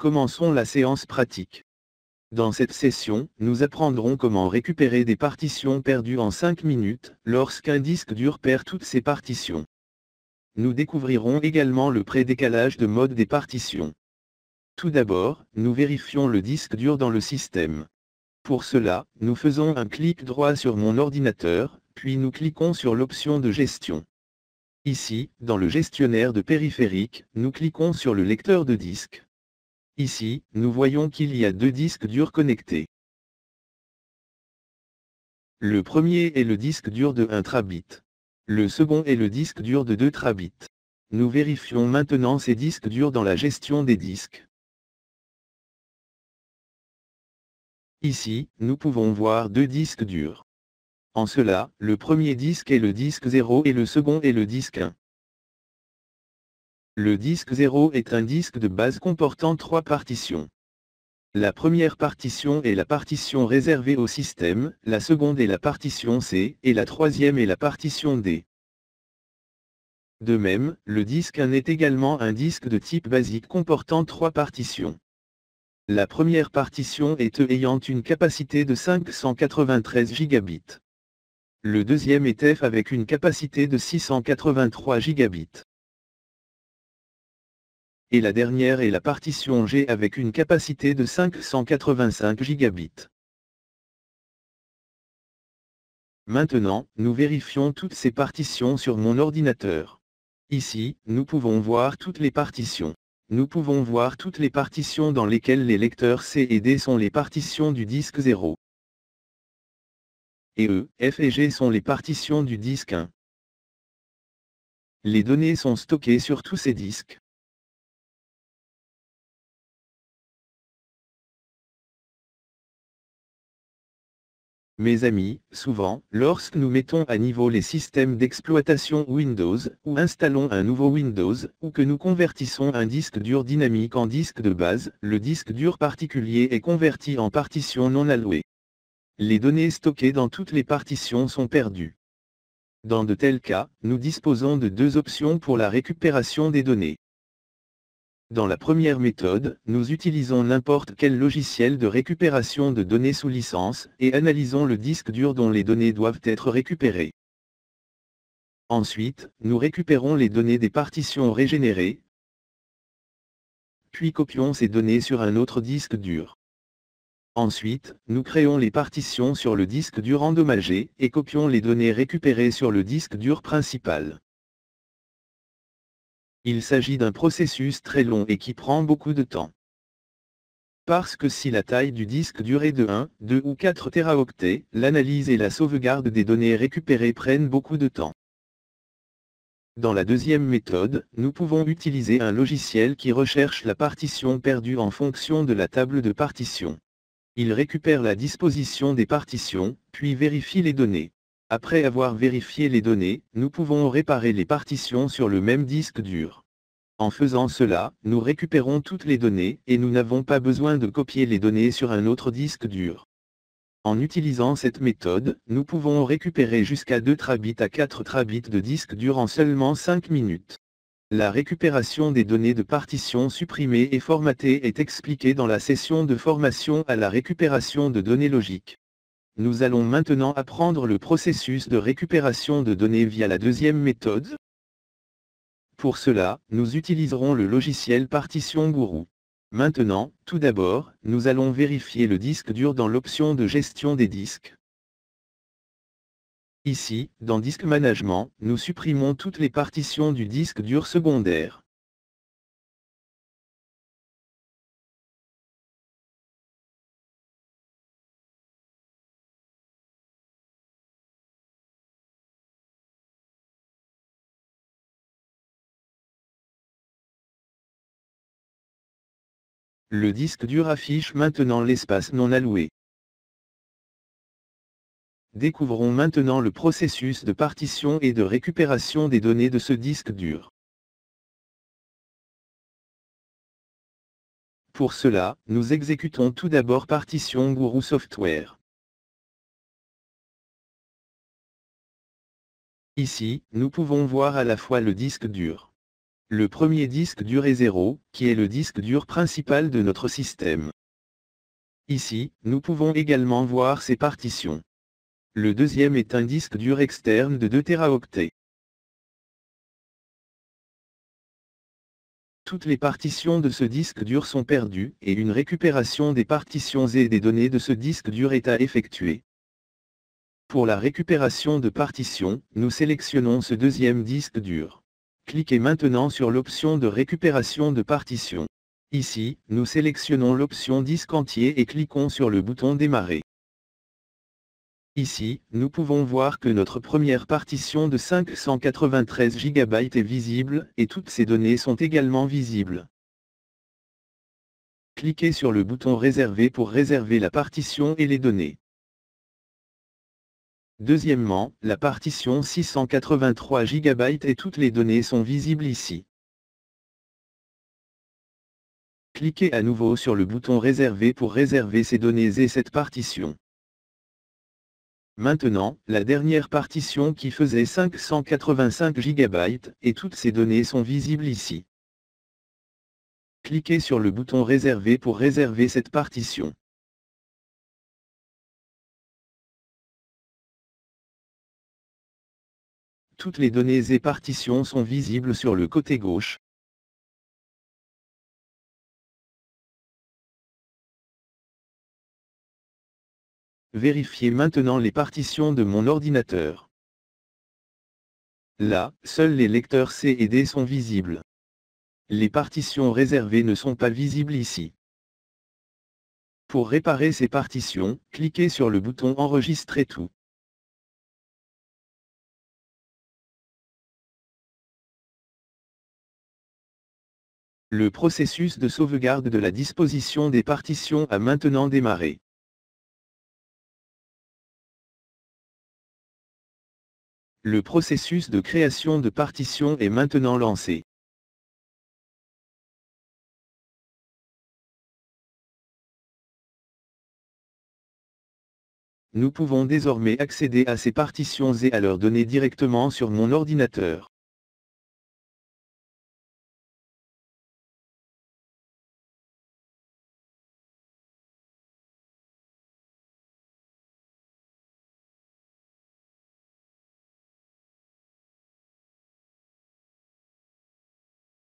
Commençons la séance pratique. Dans cette session, nous apprendrons comment récupérer des partitions perdues en 5 minutes, lorsqu'un disque dur perd toutes ses partitions. Nous découvrirons également le pré-décalage de mode des partitions. Tout d'abord, nous vérifions le disque dur dans le système. Pour cela, nous faisons un clic droit sur mon ordinateur, puis nous cliquons sur l'option de gestion. Ici, dans le gestionnaire de périphériques, nous cliquons sur le lecteur de disque, Ici, nous voyons qu'il y a deux disques durs connectés. Le premier est le disque dur de 1 trabit. Le second est le disque dur de 2 trabits. Nous vérifions maintenant ces disques durs dans la gestion des disques. Ici, nous pouvons voir deux disques durs. En cela, le premier disque est le disque 0 et le second est le disque 1. Le disque 0 est un disque de base comportant trois partitions. La première partition est la partition réservée au système, la seconde est la partition C, et la troisième est la partition D. De même, le disque 1 est également un disque de type basique comportant trois partitions. La première partition est E ayant une capacité de 593 gigabits. Le deuxième est F avec une capacité de 683 gigabits et la dernière est la partition G avec une capacité de 585 gigabits. Maintenant, nous vérifions toutes ces partitions sur mon ordinateur. Ici, nous pouvons voir toutes les partitions. Nous pouvons voir toutes les partitions dans lesquelles les lecteurs C et D sont les partitions du disque 0. Et E, F et G sont les partitions du disque 1. Les données sont stockées sur tous ces disques. Mes amis, souvent, lorsque nous mettons à niveau les systèmes d'exploitation Windows, ou installons un nouveau Windows, ou que nous convertissons un disque dur dynamique en disque de base, le disque dur particulier est converti en partition non allouée. Les données stockées dans toutes les partitions sont perdues. Dans de tels cas, nous disposons de deux options pour la récupération des données. Dans la première méthode, nous utilisons n'importe quel logiciel de récupération de données sous licence et analysons le disque dur dont les données doivent être récupérées. Ensuite, nous récupérons les données des partitions régénérées, puis copions ces données sur un autre disque dur. Ensuite, nous créons les partitions sur le disque dur endommagé et copions les données récupérées sur le disque dur principal. Il s'agit d'un processus très long et qui prend beaucoup de temps. Parce que si la taille du disque durait de 1, 2 ou 4 teraoctets, l'analyse et la sauvegarde des données récupérées prennent beaucoup de temps. Dans la deuxième méthode, nous pouvons utiliser un logiciel qui recherche la partition perdue en fonction de la table de partition. Il récupère la disposition des partitions, puis vérifie les données. Après avoir vérifié les données, nous pouvons réparer les partitions sur le même disque dur. En faisant cela, nous récupérons toutes les données et nous n'avons pas besoin de copier les données sur un autre disque dur. En utilisant cette méthode, nous pouvons récupérer jusqu'à 2 trabits à 4 trabits de disque dur en seulement 5 minutes. La récupération des données de partitions supprimées et formatées est expliquée dans la session de formation à la récupération de données logiques. Nous allons maintenant apprendre le processus de récupération de données via la deuxième méthode. Pour cela, nous utiliserons le logiciel Partition Guru. Maintenant, tout d'abord, nous allons vérifier le disque dur dans l'option de gestion des disques. Ici, dans Disque Management, nous supprimons toutes les partitions du disque dur secondaire. Le disque dur affiche maintenant l'espace non alloué. Découvrons maintenant le processus de partition et de récupération des données de ce disque dur. Pour cela, nous exécutons tout d'abord partition Guru Software. Ici, nous pouvons voir à la fois le disque dur le premier disque dur est zéro, qui est le disque dur principal de notre système. Ici, nous pouvons également voir ces partitions. Le deuxième est un disque dur externe de 2 teraoctets. Toutes les partitions de ce disque dur sont perdues, et une récupération des partitions et des données de ce disque dur est à effectuer. Pour la récupération de partitions, nous sélectionnons ce deuxième disque dur. Cliquez maintenant sur l'option de récupération de partition. Ici, nous sélectionnons l'option disque entier et cliquons sur le bouton démarrer. Ici, nous pouvons voir que notre première partition de 593 GB est visible, et toutes ces données sont également visibles. Cliquez sur le bouton Réserver pour réserver la partition et les données. Deuxièmement, la partition 683 GB et toutes les données sont visibles ici. Cliquez à nouveau sur le bouton Réserver pour réserver ces données et cette partition. Maintenant, la dernière partition qui faisait 585 GB, et toutes ces données sont visibles ici. Cliquez sur le bouton Réserver pour réserver cette partition. Toutes les données et partitions sont visibles sur le côté gauche. Vérifiez maintenant les partitions de mon ordinateur. Là, seuls les lecteurs C et D sont visibles. Les partitions réservées ne sont pas visibles ici. Pour réparer ces partitions, cliquez sur le bouton Enregistrer tout. Le processus de sauvegarde de la disposition des partitions a maintenant démarré. Le processus de création de partitions est maintenant lancé. Nous pouvons désormais accéder à ces partitions et à leurs données directement sur mon ordinateur.